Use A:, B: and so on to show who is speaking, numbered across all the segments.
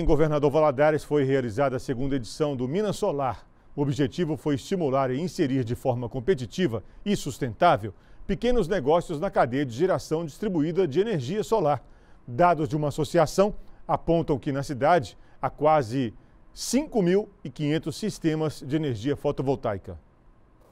A: Em Governador Valadares foi realizada a segunda edição do Minas Solar. O objetivo foi estimular e inserir de forma competitiva e sustentável pequenos negócios na cadeia de geração distribuída de energia solar. Dados de uma associação apontam que na cidade
B: há quase 5.500 sistemas de energia fotovoltaica.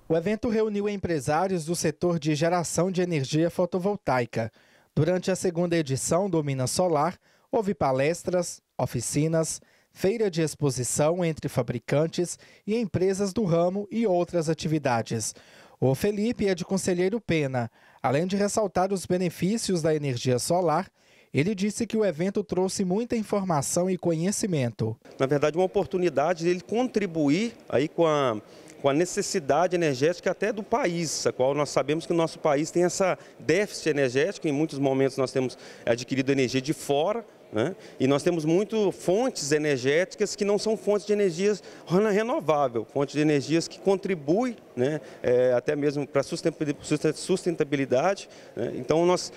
B: O evento reuniu empresários do setor de geração de energia fotovoltaica. Durante a segunda edição do Minas Solar, houve palestras, oficinas, feira de exposição entre fabricantes e empresas do ramo e outras atividades. O Felipe é de Conselheiro Pena. Além de ressaltar os benefícios da energia solar, ele disse que o evento trouxe muita informação e conhecimento.
A: Na verdade, uma oportunidade de ele contribuir aí com a, com a necessidade energética até do país, a qual nós sabemos que o nosso país tem essa déficit energético, em muitos momentos nós temos adquirido energia de fora, né? E nós temos muito fontes energéticas que não são fontes de energias renovável, fontes de energias que contribuem né, é, até mesmo para sustentabilidade. sustentabilidade né? Então, nós,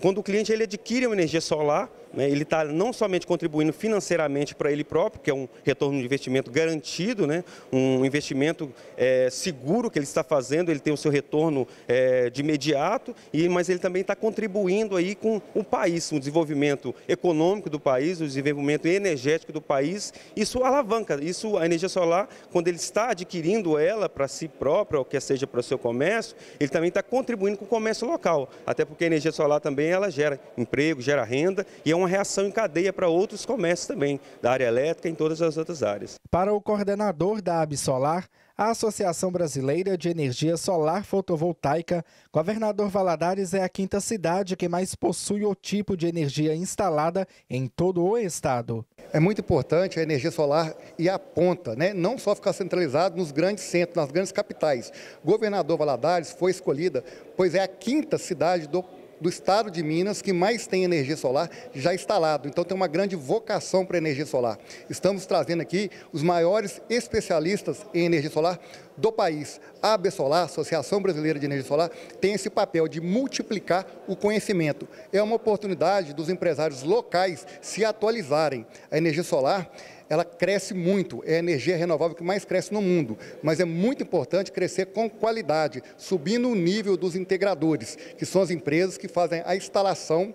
A: quando o cliente ele adquire uma energia solar, né, ele está não somente contribuindo financeiramente para ele próprio, que é um retorno de investimento garantido, né? um investimento é, seguro que ele está fazendo, ele tem o seu retorno é, de imediato, e, mas ele também está contribuindo aí com o país, o desenvolvimento econômico do país, o desenvolvimento energético do país. Isso alavanca, isso a energia solar, quando ele está adquirindo ela para si próprio, ou que seja para o seu comércio, ele também está contribuindo com o comércio local, até porque a energia solar também ela gera emprego, gera renda e é uma uma reação em cadeia para outros comércios também, da área elétrica e em todas as outras áreas.
B: Para o coordenador da Absolar, a Associação Brasileira de Energia Solar Fotovoltaica, Governador Valadares é a quinta cidade
C: que mais possui o tipo de energia instalada em todo o estado. É muito importante a energia solar e a ponta, né? não só ficar centralizado nos grandes centros, nas grandes capitais. Governador Valadares foi escolhida, pois é a quinta cidade do do estado de Minas que mais tem energia solar já instalado. Então tem uma grande vocação para a energia solar. Estamos trazendo aqui os maiores especialistas em energia solar do país. A AB Solar, Associação Brasileira de Energia Solar, tem esse papel de multiplicar o conhecimento. É uma oportunidade dos empresários locais se atualizarem. A energia solar ela cresce muito, é a energia renovável que mais cresce no mundo, mas é muito importante crescer com qualidade, subindo o nível dos integradores, que são as empresas que fazem a instalação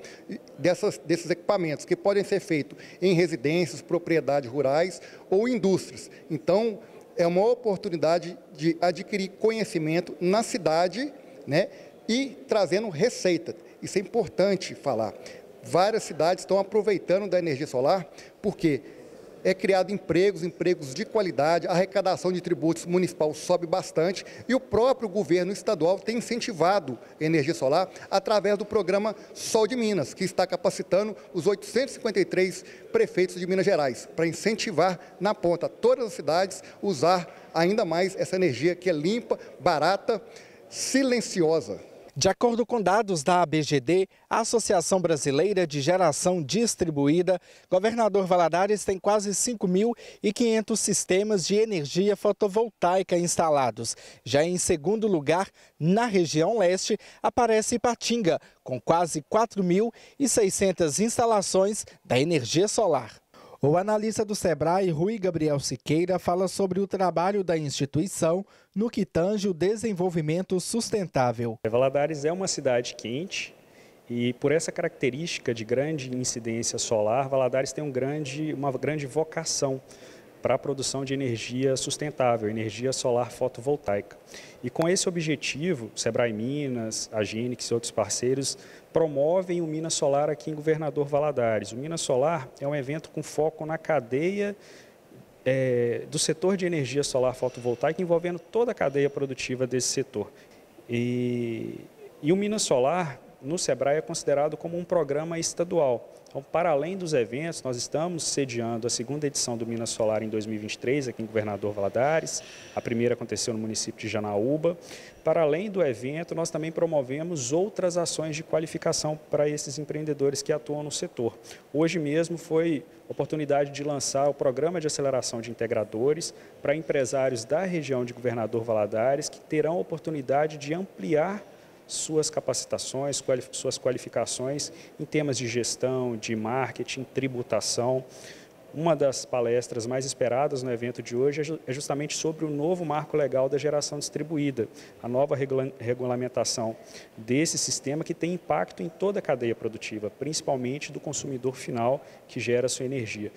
C: dessas, desses equipamentos, que podem ser feitos em residências, propriedades rurais ou indústrias. Então, é uma oportunidade de adquirir conhecimento na cidade né, e trazendo receita. Isso é importante falar. Várias cidades estão aproveitando da energia solar, porque quê? é criado empregos, empregos de qualidade, a arrecadação de tributos municipal sobe bastante e o próprio governo estadual tem incentivado a energia solar através do programa Sol de Minas, que está capacitando os 853 prefeitos de Minas Gerais para incentivar na ponta todas as cidades usar ainda mais essa energia que é limpa, barata, silenciosa. De acordo com dados da ABGD,
B: Associação Brasileira de Geração Distribuída, Governador Valadares tem quase 5.500 sistemas de energia fotovoltaica instalados. Já em segundo lugar, na região leste, aparece Ipatinga, com quase 4.600 instalações da energia solar. O analista do Sebrae, Rui Gabriel Siqueira, fala sobre o trabalho da instituição no que tange o desenvolvimento sustentável.
D: Valadares é uma cidade quente e por essa característica de grande incidência solar, Valadares tem um grande, uma grande vocação para a produção de energia sustentável, energia solar fotovoltaica. E com esse objetivo, Sebrae Minas, a Genix e outros parceiros promovem o Minas Solar aqui em Governador Valadares. O Minas Solar é um evento com foco na cadeia é, do setor de energia solar fotovoltaica, envolvendo toda a cadeia produtiva desse setor. E, e o Minas Solar no SEBRAE é considerado como um programa estadual. Então, para além dos eventos, nós estamos sediando a segunda edição do Minas Solar em 2023, aqui em Governador Valadares. A primeira aconteceu no município de Janaúba. Para além do evento, nós também promovemos outras ações de qualificação para esses empreendedores que atuam no setor. Hoje mesmo foi oportunidade de lançar o programa de aceleração de integradores para empresários da região de Governador Valadares que terão a oportunidade de ampliar suas capacitações, quali suas qualificações em temas de gestão, de marketing, tributação. Uma das palestras mais esperadas no evento de hoje é, é justamente sobre o novo marco legal da geração distribuída, a nova regula regulamentação desse sistema que tem impacto em toda a cadeia produtiva, principalmente do consumidor final que gera sua energia.